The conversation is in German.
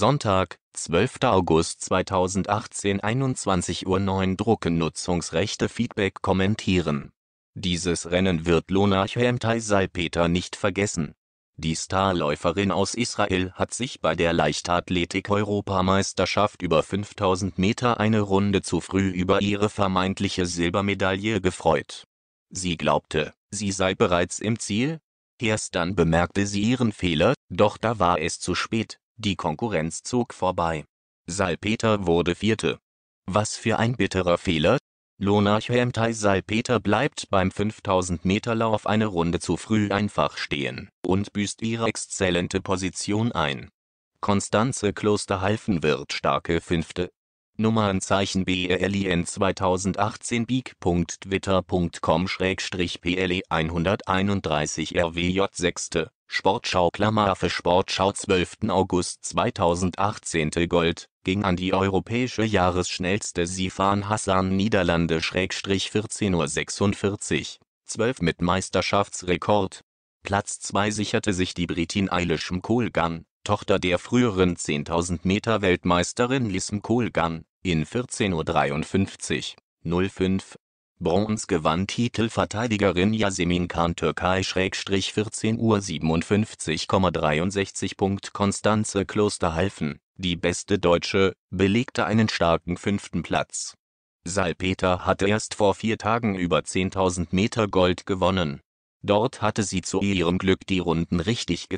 Sonntag, 12. August 2018 21.09 Uhr drucken Nutzungsrechte Feedback kommentieren. Dieses Rennen wird Lona Chemtai Salpeter nicht vergessen. Die Starläuferin aus Israel hat sich bei der Leichtathletik-Europameisterschaft über 5000 Meter eine Runde zu früh über ihre vermeintliche Silbermedaille gefreut. Sie glaubte, sie sei bereits im Ziel. Erst dann bemerkte sie ihren Fehler, doch da war es zu spät. Die Konkurrenz zog vorbei. Salpeter wurde Vierte. Was für ein bitterer Fehler. Lonarch Hemtai Salpeter bleibt beim 5000-Meter-Lauf eine Runde zu früh einfach stehen und büßt ihre exzellente Position ein. Konstanze Klosterhalfen wird starke Fünfte. Nummernzeichen BRLIN e 2018 bigtwittercom ple 131 RWJ 6. Sportschau Klammer für Sportschau 12. August 2018 Gold, ging an die europäische Jahresschnellste Sifan Hassan Niederlande Schrägstrich 14.46 Uhr, 12 mit Meisterschaftsrekord. Platz 2 sicherte sich die Britin Eilish Mkolgan, Tochter der früheren 10.000 Meter Weltmeisterin Lis Mkolgan, in 14.53 Uhr. 05 Bronze gewann Titelverteidigerin Yasemin Khan (Türkei/14:57,63 Punkt) Konstanze Klosterhalfen, die beste Deutsche, belegte einen starken fünften Platz. Salpeter hatte erst vor vier Tagen über 10.000 Meter Gold gewonnen. Dort hatte sie zu ihrem Glück die Runden richtig